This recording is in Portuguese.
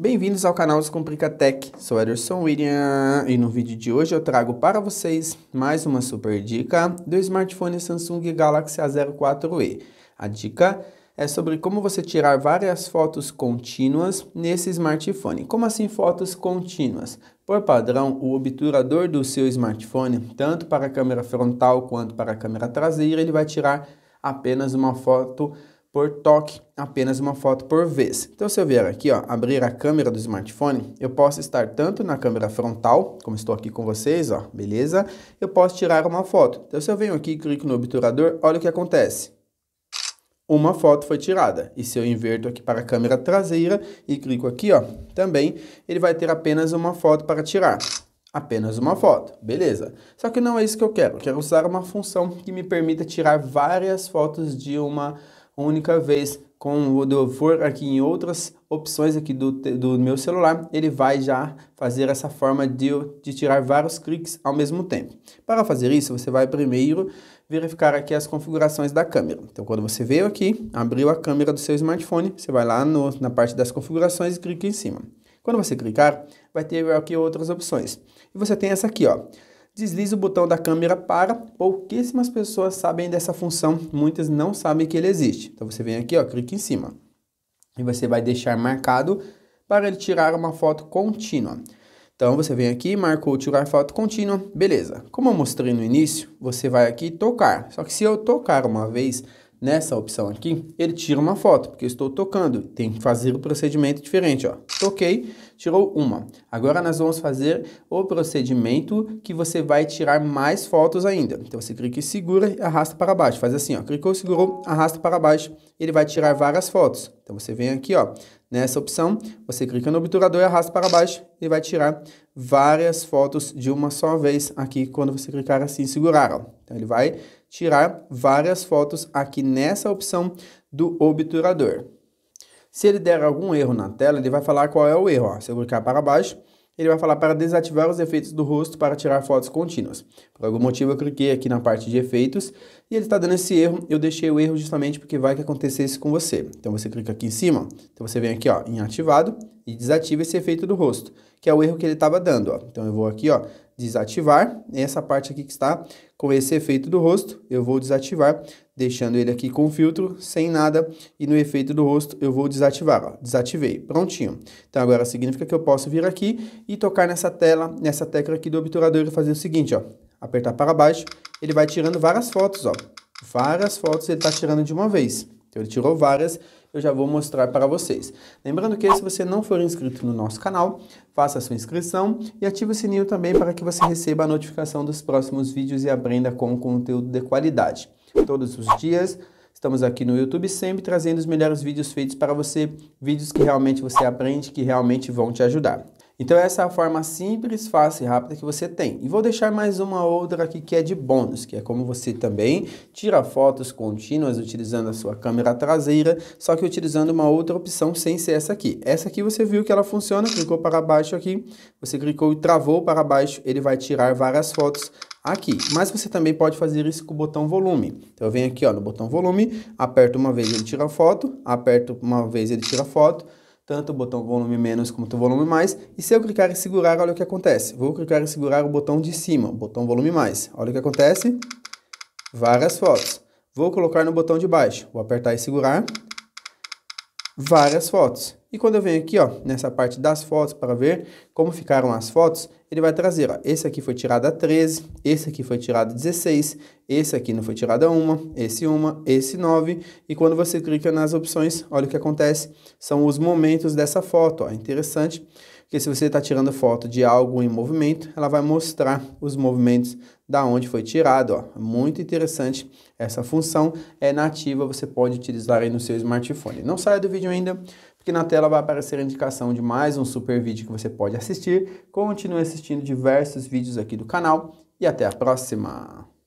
Bem-vindos ao canal Descomplica Tech, sou Ederson William e no vídeo de hoje eu trago para vocês mais uma super dica do smartphone Samsung Galaxy A04e. A dica é sobre como você tirar várias fotos contínuas nesse smartphone. Como assim fotos contínuas? Por padrão, o obturador do seu smartphone, tanto para a câmera frontal quanto para a câmera traseira, ele vai tirar apenas uma foto contínua por toque, apenas uma foto por vez. Então, se eu vier aqui, ó, abrir a câmera do smartphone, eu posso estar tanto na câmera frontal, como estou aqui com vocês, ó, beleza? Eu posso tirar uma foto. Então, se eu venho aqui e clico no obturador, olha o que acontece. Uma foto foi tirada. E se eu inverto aqui para a câmera traseira e clico aqui, ó, também, ele vai ter apenas uma foto para tirar apenas uma foto, beleza. Só que não é isso que eu quero, eu quero usar uma função que me permita tirar várias fotos de uma única vez com o for aqui em outras opções aqui do, do meu celular, ele vai já fazer essa forma de, de tirar vários cliques ao mesmo tempo. Para fazer isso, você vai primeiro verificar aqui as configurações da câmera. Então, quando você veio aqui, abriu a câmera do seu smartphone, você vai lá no, na parte das configurações e clica em cima. Quando você clicar, vai ter aqui outras opções. E você tem essa aqui, ó Deslize o botão da câmera para. Pouquíssimas pessoas sabem dessa função, muitas não sabem que ele existe. Então você vem aqui, ó, clica em cima. E você vai deixar marcado para ele tirar uma foto contínua. Então você vem aqui, marcou tirar foto contínua, beleza. Como eu mostrei no início, você vai aqui tocar. Só que se eu tocar uma vez, Nessa opção aqui, ele tira uma foto, porque eu estou tocando. Tem que fazer o procedimento diferente, ó. Toquei, tirou uma. Agora nós vamos fazer o procedimento que você vai tirar mais fotos ainda. Então você clica e segura e arrasta para baixo. Faz assim, ó. Clicou, segurou, arrasta para baixo. Ele vai tirar várias fotos. Então você vem aqui, ó. Nessa opção, você clica no obturador e arrasta para baixo e vai tirar várias fotos de uma só vez aqui quando você clicar assim e segurar, ó. Então ele vai tirar várias fotos aqui nessa opção do obturador. Se ele der algum erro na tela, ele vai falar qual é o erro. Ó. Se eu clicar para baixo, ele vai falar para desativar os efeitos do rosto para tirar fotos contínuas. Por algum motivo eu cliquei aqui na parte de efeitos e ele está dando esse erro. Eu deixei o erro justamente porque vai que acontecer isso com você. Então você clica aqui em cima, então você vem aqui ó, em ativado e desativa esse efeito do rosto, que é o erro que ele estava dando. Ó. Então eu vou aqui ó, desativar. Essa parte aqui que está com esse efeito do rosto, eu vou desativar, deixando ele aqui com filtro, sem nada, e no efeito do rosto eu vou desativar, ó, desativei, prontinho. Então agora significa que eu posso vir aqui e tocar nessa tela, nessa tecla aqui do obturador e fazer o seguinte, ó, apertar para baixo, ele vai tirando várias fotos, ó, várias fotos ele está tirando de uma vez. Então ele tirou várias, eu já vou mostrar para vocês. Lembrando que se você não for inscrito no nosso canal, faça a sua inscrição e ative o sininho também para que você receba a notificação dos próximos vídeos e aprenda com conteúdo de qualidade. Todos os dias estamos aqui no YouTube sempre trazendo os melhores vídeos feitos para você, vídeos que realmente você aprende, que realmente vão te ajudar. Então essa é a forma simples, fácil e rápida que você tem. E vou deixar mais uma outra aqui que é de bônus, que é como você também tira fotos contínuas utilizando a sua câmera traseira, só que utilizando uma outra opção sem ser essa aqui. Essa aqui você viu que ela funciona, clicou para baixo aqui, você clicou e travou para baixo, ele vai tirar várias fotos aqui. Mas você também pode fazer isso com o botão volume. Então eu venho aqui ó, no botão volume, aperto uma vez ele tira foto, aperto uma vez ele tira foto, tanto o botão volume menos quanto o volume mais, e se eu clicar em segurar, olha o que acontece. Vou clicar em segurar o botão de cima, o botão volume mais. Olha o que acontece, várias fotos. Vou colocar no botão de baixo, vou apertar e segurar, várias fotos. E quando eu venho aqui, ó, nessa parte das fotos para ver como ficaram as fotos, ele vai trazer, ó, esse aqui foi tirado a 13, esse aqui foi tirado a 16, esse aqui não foi tirado a 1, esse 1, esse 9, e quando você clica nas opções, olha o que acontece, são os momentos dessa foto, ó, interessante. Interessante. Porque se você está tirando foto de algo em movimento, ela vai mostrar os movimentos da onde foi tirado. Ó. Muito interessante essa função. É nativa, você pode utilizar aí no seu smartphone. Não saia do vídeo ainda, porque na tela vai aparecer a indicação de mais um super vídeo que você pode assistir. Continue assistindo diversos vídeos aqui do canal e até a próxima!